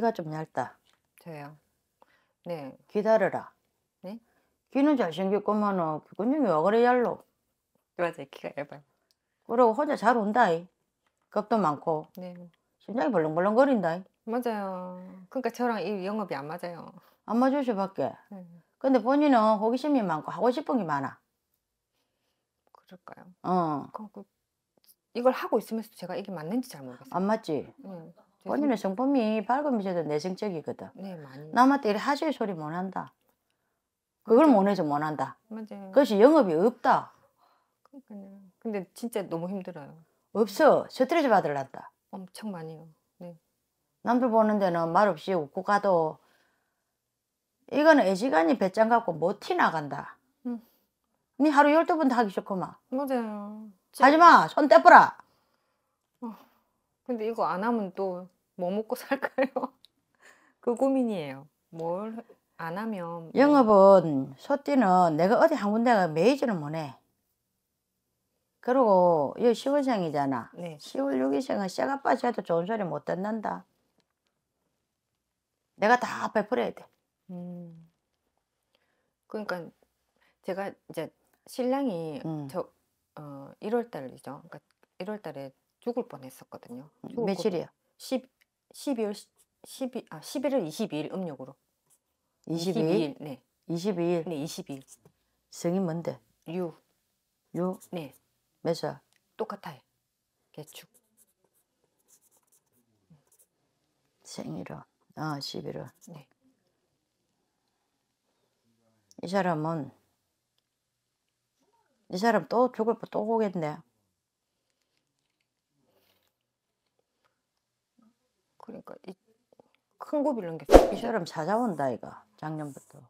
귀가 좀 얇다. 저요. 네. 기다려라. 네? 귀는 잘생겼구만은 근육이 왜 그래 얇노? 맞아요. 귀가 얇아요. 그리고 혼자 잘 온다이. 겁도 많고. 네. 심장이 벌렁벌렁거린다이. 맞아요. 그러니까 저랑 이 영업이 안 맞아요. 안 맞을 수밖에. 네. 근데 본인은 호기심이 많고 하고 싶은 게 많아. 그럴까요? 어. 그, 그, 이걸 하고 있으면서 제가 이게 맞는지 잘 모르겠어요. 안 맞지? 네. 본인의 성품이 밝은 미세도 내성적이거든. 네, 많이. 남한테 이래 하소 소리 못 한다. 그걸 못 해서 못 한다. 맞아요. 그것이 영업이 없다. 그러니까요. 근데 진짜 너무 힘들어요. 없어. 스트레스 받으란다. 엄청 많이요. 네. 남들 보는 데는 말없이 웃고 가도 이거는 애지간히 배짱 갖고 못 티나간다. 응. 음. 니 하루 열두 번다 하기 좋구만. 맞아요. 진짜. 하지마! 손 떼뿌라! 어. 근데 이거 안 하면 또뭐 먹고 살까요? 그 고민이에요. 뭘 안 하면 영업은 소띠는 내가 어디 한 군데가 매이지를 못해. 그리고 이 10월생이잖아. 네. 10월 6일생은 쇠가 빠져도 좋은 소리 못 듣는다. 내가 다 베풀어야 돼. 음. 그러니까 제가 이제 신랑이 음. 저 어, 1월 달이죠. 그러니까 1월 달에 죽을 뻔했었거든요. 며칠이요? 10 12월 12, 아, 11월 22일 음력으로. 22일? 네. 22일? 네, 22일. 성이 뭔데? 유. 유? 네. 몇 살? 똑같아요. 개축. 생일은? 아, 11월. 네. 이 사람은, 이 사람 또 죽을 뻔또 오겠네. 그러니까 큰고비린게이 사람 찾아온다 이가 작년부터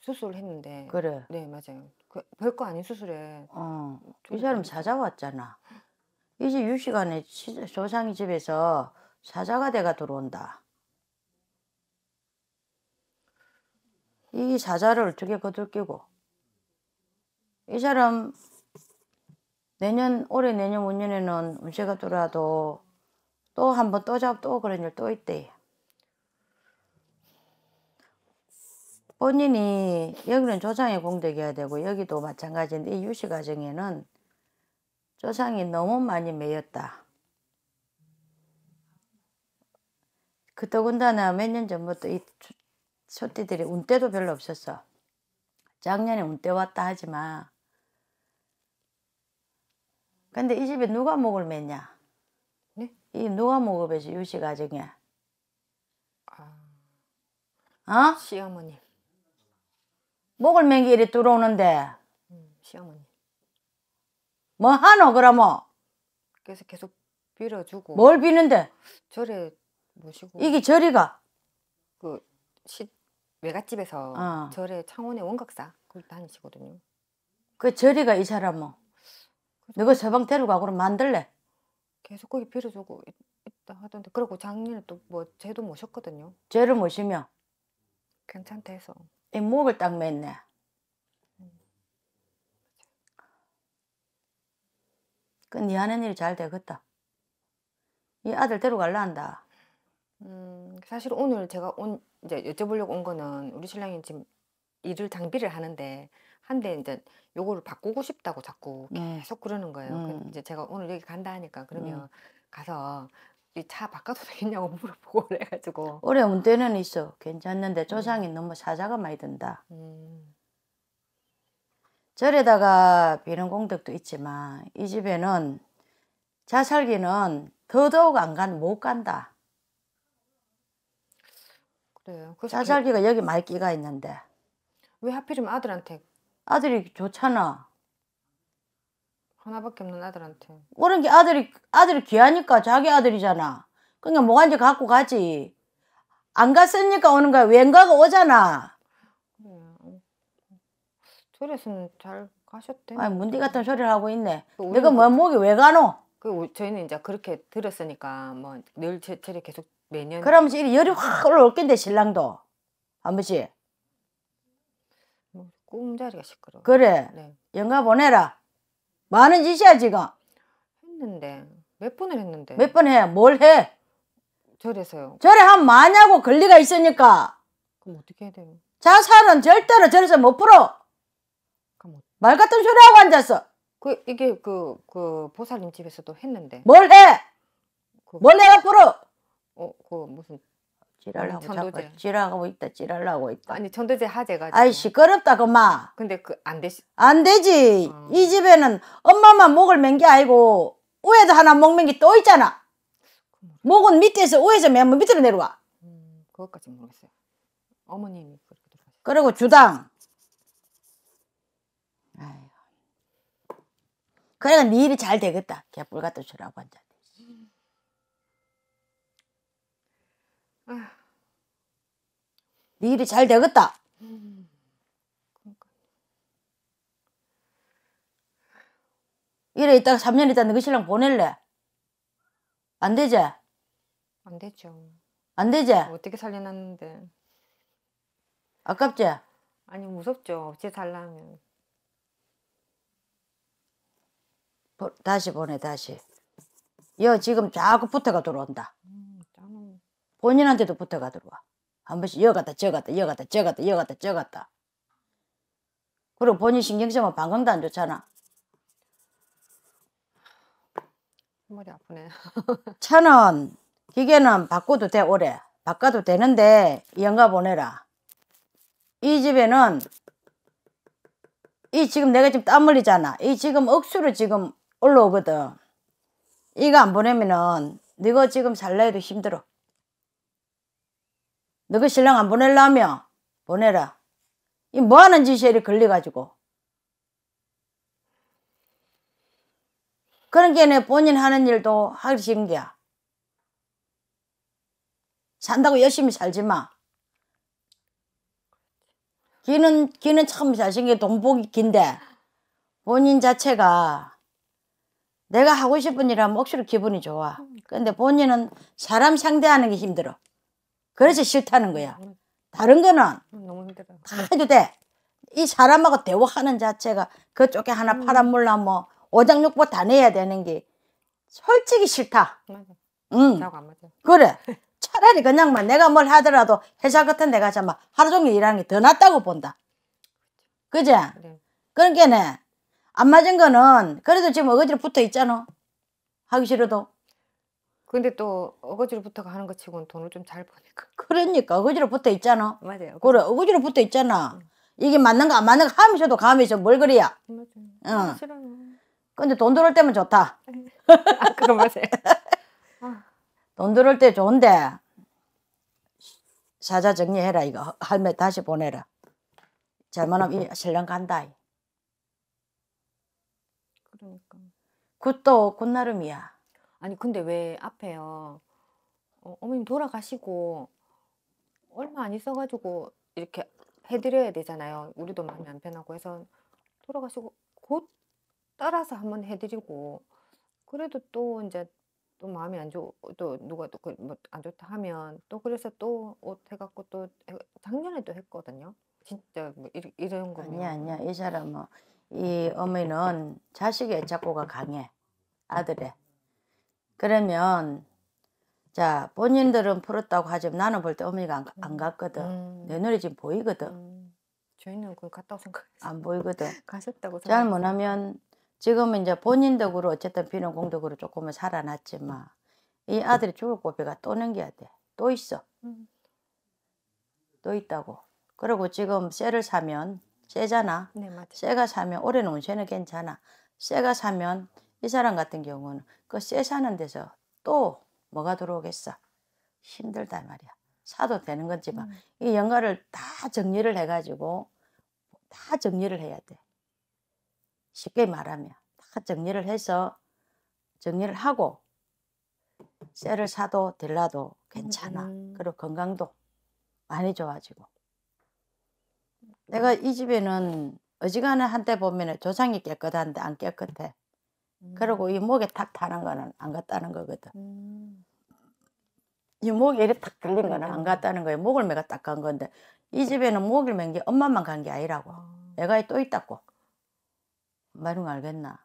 수술을 했는데 그래 네 맞아요 그 별거 아닌 수술에 어, 이 사람 찾아왔잖아 이제 6시간에 조상이 집에서 사자가 돼가 들어온다 이 사자를 어떻게 거들끼고 이 사람 내년 올해 내년 운년에는 운세가 들어와도 또한번또 잡, 또 그런 일 또 있대. 본인이 여기는 조상의 공덕이어야 되고 여기도 마찬가지인데 이 유시 가정에는 조상이 너무 많이 매였다. 그 더군다나 몇 년 전부터 이 소띠들이 운때도 별로 없었어. 작년에 운때 왔다 하지만 근데 이 집에 누가 목을 맸냐? 이 누가 먹어보지 유씨 가정에? 아. 어? 시어머님. 목을 맹기 이리 들어오는데. 음, 시어머님. 뭐 하노 그러 그래서 계속 빌어주고. 뭘 비는데? 절에 모시고. 이게 절이가? 그 시, 외갓집에서 어. 절에 창원의 원각사 거기 다니시거든요. 그 절이가 이 사람은. 그 너가 서방 데리고 가 그럼 만들래? 계속 거기 빌어 주고 있다 하던데 그리고 작년에 또 뭐 쟤도 모셨거든요. 쟤를 모시며 괜찮다 해서 이 목을 딱 맸네. 음. 그니 네 하는 일이 잘 되겠다. 이 아들 데려갈라 한다. 음 사실 오늘 제가 온 이제 여쭤보려고 온 거는 우리 신랑이 지금 일을 장비를 하는데 한데 이제 요거를 바꾸고 싶다고 자꾸 네. 계속 그러는 거예요. 그 음. 이제 제가 오늘 여기 간다 하니까 그러면 음. 가서 이 차 바꿔도 되겠냐고 물어보고 그래가지고 올해 운대는 있어 괜찮는데 음. 조상이 너무 사자가 많이 든다. 음. 절에다가 비는 공덕도 있지만 이 집에는 자살기는 더더욱 안 간, 못 간다. 그래요. 자살기가 여기 말기가 있는데. 왜 하필이면 아들한테 아들이 좋잖아. 하나밖에 없는 아들한테. 그런 게 아들이 아들이 귀하니까 자기 아들이잖아. 그러 그러니까 뭐가 이 갖고 가지. 안 갔으니까 오는 거야. 왠가가 오잖아. 둘이서는 잘 가셨대. 아니 문디 같은 소리를 하고 있네. 그 내가 뭐 목이 왜 가노? 그 저희는 이제 그렇게 들었으니까 뭐늘 제철이 계속 매년. 그러면 이리 열이 확 올라올 겠데 신랑도 한 번씩. 꿈자리가 시끄러워. 그래. 네. 영가 보내라. 많은 짓이야 지금. 했는데 몇 번을 했는데. 몇 번 해? 뭘 해? 저래서요. 저래 하 마냐고 권리가 있으니까. 그럼 어떻게 해야 돼요? 자살은 절대로 저래서 못 풀어. 그럼 어- 말 같은 소리 하고 앉았어. 그 이게 그그 그 보살님 집에서도 했는데. 뭘 해? 그, 뭘 해가 풀어? 어그 무슨 지랄하고 전도제. 자꾸 지랄하고 있다 지랄하고 있다 아니 전도제 하재가 아이 시끄럽다 그마 근데 그 안 되시 안 되지 어. 이 집에는 엄마만 목을 맨 게 아니고 위에도 하나 목맨 게 또 있잖아 목은 밑에서 위에서 맨면 밑으로 내려와 음, 그것까지 모르겠어요 어머님이 그리고 주당 그래가 네 일이 잘 되겠다 개뿔 같은 소리고 앉아 네 일이 잘 되겠다. 이래 있다가 3년 있다 너희 신랑 보낼래? 안 되지? 안 되죠. 안 되지? 어떻게 살려놨는데. 아깝지? 아니 무섭죠. 어째 달라면. 보, 다시 보내 다시. 여 지금 자꾸 붙어가 들어온다. 음, 본인한테도 붙어가 들어와. 한 번씩 여갔다 저갔다 여갔다 저갔다 여갔다 저갔다. 그리고 본인 신경 쓰면 방광도 안 좋잖아. 머리 아프네. 차는 기계는 바꿔도 돼 오래. 바꿔도 되는데 영가 보내라. 이 집에는 이 지금 내가 지금 땀 흘리잖아. 이 지금 억수로 지금 올라오거든. 이거 안 보내면은 네가 지금 살래도 힘들어. 너그 신랑 안 보낼라며? 보내라. 이 뭐하는 짓이야 이 걸려가지고. 그런 게 내 본인 하는 일도 하기 싫은 게야. 산다고 열심히 살지 마. 기는, 기는 참 잘생긴 돈복이 긴데, 본인 자체가 내가 하고 싶은 일 하면 억수로 기분이 좋아. 근데 본인은 사람 상대하는 게 힘들어. 그래서 싫다는 거야. 다른 거는 음, 다 해도 돼. 이 사람하고 대화하는 자체가 그쪽에 하나 음. 파란 물나 뭐 오장육부 다 내야 되는 게 솔직히 싫다. 맞아. 응. 음. 그래. 차라리 그냥만 내가 뭘 하더라도 회사 같은 데 가서 막 하루 종일 일하는 게 더 낫다고 본다. 그제? 네. 그러니까네. 안 맞은 거는 그래도 지금 어거지로 붙어 있잖아. 하기 싫어도. 근데 또 어거지로 붙어가 하는 것 치고는 돈을 좀 잘 버니까. 그, 그러니까 어거지로 붙어 있잖아. 맞아요. 그래 어거지로 붙어 있잖아. 응. 이게 맞는가 안 맞는가 하면서도 가면서 뭘 그리야. 맞아요. 응. 아, 싫어. 근데 돈 들어올 때면 좋다. 아, 그거 맞아요. 아. 돈 들어올 때 좋은데 사자 정리해라 이거 할매 다시 보내라. 잘못하면 신랑 간다. 그러니까. 굿도 굿나름이야. 아니 근데 왜 앞에요 어, 어머님 돌아가시고 얼마 안 있어가지고 이렇게 해드려야 되잖아요 우리도 마음이 안 편하고 해서 돌아가시고 곧 따라서 한번 해드리고 그래도 또 이제 또 마음이 안 좋, 또 누가 또 그 뭐 안 좋다 하면 또 그래서 또 옷 해갖고 또 작년에도 했거든요. 진짜 뭐 이런, 이런 거 아니야 아니야 이 사람은 이 어머니는 자식의 애착고가 강해 아들의 그러면 자 본인들은 음. 풀었다고 하지만 나는 볼 때 어머니가 안, 안 음. 갔거든. 음. 내 눈에 지금 보이거든. 음. 저희는 그 갔다고 생각했어안 보이거든. 가셨다고 생각. 잘 못하면 지금은 이제 본인 덕으로 어쨌든 비는 공덕으로 조금은 살아났지만 이 아들이 죽을 고비가 또 넘겨야 돼. 또 있어. 음. 또 있다고. 그리고 지금 쇠를 사면 쇠잖아. 네, 쇠가 사면 올해는 운쇠는 괜찮아. 쇠가 사면 이 사람 같은 경우는 그 쎄사는 데서 또 뭐가 들어오겠어? 힘들다 말이야. 사도 되는 건지만 음. 이 영가를 다 정리를 해가지고 다 정리를 해야 돼. 쉽게 말하면 다 정리를 해서 정리를 하고 쇠를 사도 들라도 괜찮아. 음. 그리고 건강도 많이 좋아지고. 내가 음. 이 집에는 어지간한 한때 보면 조상이 깨끗한데 안 깨끗해. 그리고 이 음. 목에 탁 타는 거는 안 갔다는 거거든. 음. 이 목에 이렇게 탁 들린 거는 안 그러니까. 갔다는 거예요. 목을 매가 딱간 건데 이 집에는 목을 맨 게 엄마만 간 게 아니라고. 음. 아. 애가 또 있다고. 말은 알겠나?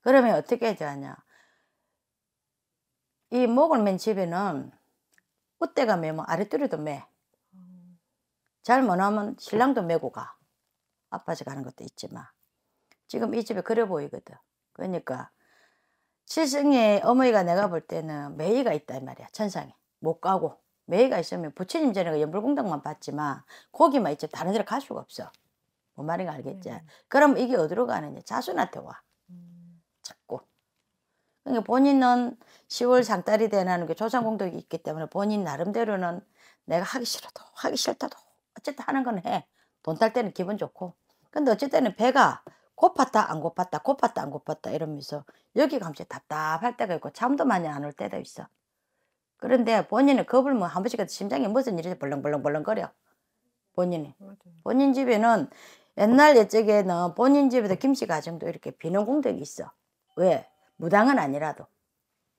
그러면 어떻게 해야 하냐? 이 목을 맨 집에는 꽃대가 매면 아랫뚜리도 매. 잘 못하면 신랑도 메고 가. 아빠지 가는 것도 있지만. 지금 이 집에 그래 보이거든. 그러니까 칠승에 어머니가 내가 볼 때는 매이가 있단 말이야 천상에 못 가고 매이가 있으면 부처님 전에가 그 연불공덕만 받지만 거기만 있지 다른 데로 갈 수가 없어 뭔 말인가 알겠지 음. 그럼 이게 어디로 가느냐 자손한테 와 음. 자꾸 그러니까 본인은 10월 상달이 되나는 게 그 조상공덕이 있기 때문에 본인 나름대로는 내가 하기 싫어도 하기 싫다도 어쨌든 하는 건 해돈 탈 때는 기분 좋고 근데 어쨌든 배가 고팠다 안 고팠다 고팠다 안 고팠다 이러면서 여기가 갑자 답답할 때가 있고 잠도 많이 안 올 때도 있어. 그런데 본인은 겁을 뭐 한 번씩 심장이 무슨 일이 벌렁벌렁벌렁거려. 본인이. 본인 집에는 옛날 옛적에는 본인 집에도 김씨 가정도 이렇게 비는 공덕이 있어. 왜? 무당은 아니라도.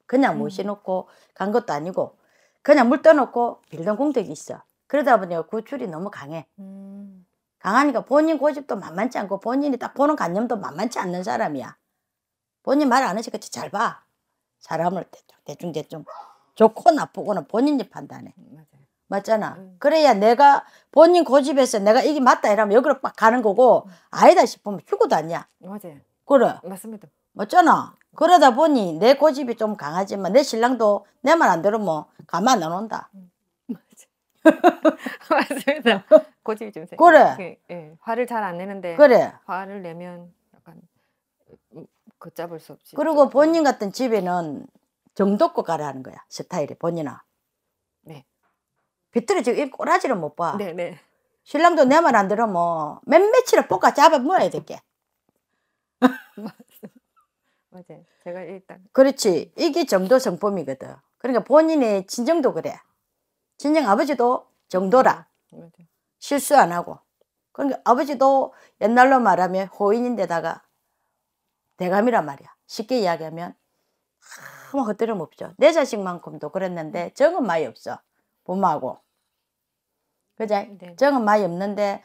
그냥 음. 모셔놓고 간 것도 아니고 그냥 물 떠놓고 빌던 공덕이 있어. 그러다 보니까 구출이 너무 강해. 음. 강하니까 본인 고집도 만만치 않고 본인이 딱 보는 관념도 만만치 않는 사람이야. 본인 말 안 하시겠지 잘 봐. 사람을 대충 대충 대충 좋고 나쁘고는 본인이 판단해. 음, 맞잖아. 음. 그래야 내가 본인 고집에서 내가 이게 맞다 이러면 여기로 빡 가는 거고 음. 아니다 싶으면 휴고 다니 맞아요. 그래. 맞습니다. 맞잖아. 음. 그러다 보니 내 고집이 좀 강하지만 내 신랑도 내 말 안 들으면 가만 안 온다. 음. 맞습니다. 고집이 좀 세. 그래. 예, 예. 화를 잘 안 내는데. 그래. 화를 내면 약간 음, 걷잡을 수 없지. 그리고 본인 같은 집에는 정도껏 가라는 거야 스타일이 본인아. 네. 비뚤어지고 이 꼬라지를 못 봐. 네네. 네. 신랑도 내 말 안 들어 뭐 몇몇이를 볶아 잡아 물어야 될게. 맞아요. 제가 일단. 그렇지. 이게 정도 성품이거든. 그러니까 본인의 진정도 그래. 친정 아버지도 정도라. 음, 그렇죠. 실수 안 하고. 그러니까 아버지도 옛날로 말하면 호인인데다가 대감이란 말이야. 쉽게 이야기하면 아무 헛들름 없죠. 내 자식만큼도 그랬는데 음. 정은 많이 없어. 부모하고. 그제? 네. 정은 많이 없는데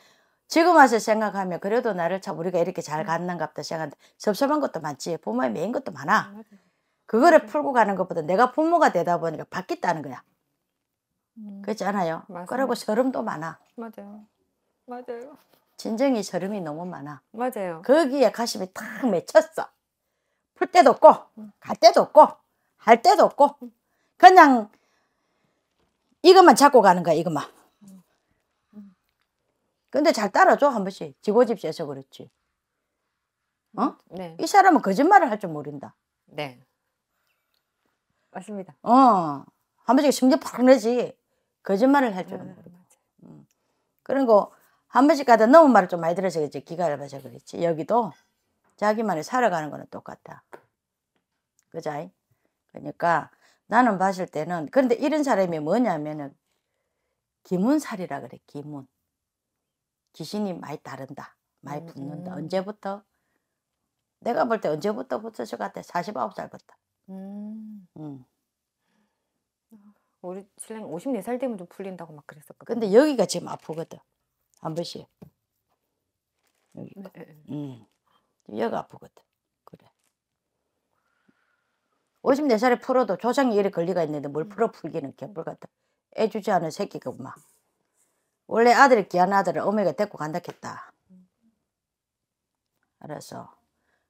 지금 와서 생각하면 그래도 나를 참 우리가 이렇게 잘갖는갑다 음. 생각하는데 섭섭한 것도 많지. 부모의 매인 것도 많아. 그거를 풀고 가는 것보다 내가 부모가 되다 보니까 바뀌었다는 거야. 음. 그렇지 않아요? 맞습니다. 그리고 저름도 많아. 맞아요. 맞아요. 진정이 저름이 너무 많아. 맞아요. 거기에 그 가심이 탁 맺혔어. 풀 때도 없고, 음. 갈 때도 없고, 할 때도 없고, 음. 그냥 이것만 잡고 가는 거야, 이것만. 근데 잘 따라줘, 한 번씩. 지고집시에서 그렇지. 어? 네. 이 사람은 거짓말을 할 줄 모른다. 네. 맞습니다. 어. 한 번씩 심지어 팍 내지. 거짓말을 할 줄은 모르고. 음. 음. 그리고 한 번씩 가다 너무 말을 좀 많이 들어서 그렇지. 기가를 봐서 그렇지. 여기도 자기만이 살아가는 거는 똑같다. 그자이? 그러니까 나는 봤을 때는 그런데 이런 사람이 뭐냐면은 기문살이라 그래. 기문. 귀신이 많이 다른다. 많이 음, 붙는다. 음. 언제부터? 내가 볼 때 언제부터 붙었을 것 같아? 49살부터. 음. 음. 우리 신랑 54살 되면 좀 풀린다고 막 그랬었거든. 근데 여기가 지금 아프거든. 한 번씩. 여기가. 네. 네, 네. 음. 여기가 아프거든. 그래. 54살에 풀어도 조상이 이래 걸리가 있는데 뭘 음. 풀어 풀기는 개뿔 같다. 애 주지 않은 새끼가 막. 원래 아들이 귀한 아들을 어머니가 데리고 간다 했다. 알았어.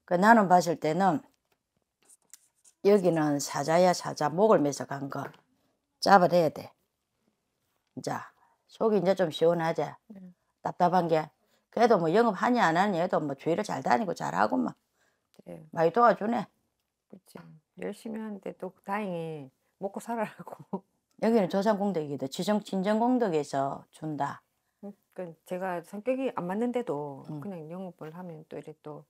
그 나는 봤을 때는 여기는 사자야 사자 목을 매서 간 거. 잡아내야 돼. 자, 속이 이제 좀 시원하자. 음. 답답한 게. 그래도 뭐 영업하냐 안 하냐 해도 뭐 주위를 잘 다니고 잘하고 막. 뭐 네. 많이 도와주네. 그치. 열심히 하는데 또 다행히 먹고 살아라고. 여기는 조상공덕이기도 지정, 진정공덕에서 준다. 그러니까 제가 성격이 안 맞는데도 음. 그냥 영업을 하면 또 이래 또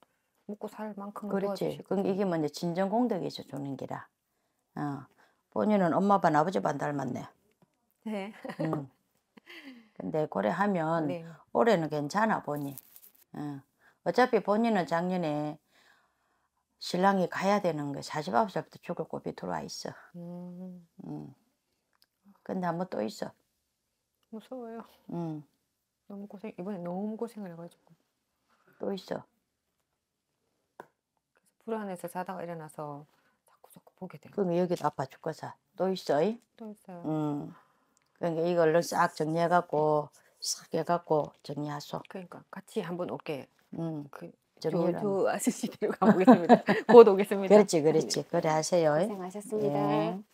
먹고 살 만큼 그렇지. 그럼 이게 먼저 진정공덕에서 주는 기라. 어. 본인은 엄마 반 아버지 반 닮았네. 네. 음. 근데 고려하면 네. 올해는 괜찮아 보니. 어. 어차피 본인은 작년에 신랑이 가야 되는 거 49살부터 죽을 고비 들어와 있어. 음. 음. 근데 한번또 있어. 무서워요. 음. 너무 고생 이번에 너무 고생을 해가지고 또 있어. 불안해서 자다가 일어나서 자꾸 보게 돼 그럼 여기도 아파 죽겠어. 또 있어. 또 있어요. 음. 그러니까 이걸로 싹 정리해갖고 싹 해갖고 정리하소. 그러니까 같이 한번 올게. 음. 그정리 아저씨들 가보겠습니다. 곧 오겠습니다. 그렇지, 그렇지. 그래 하세요. 고생하셨습니다. 예.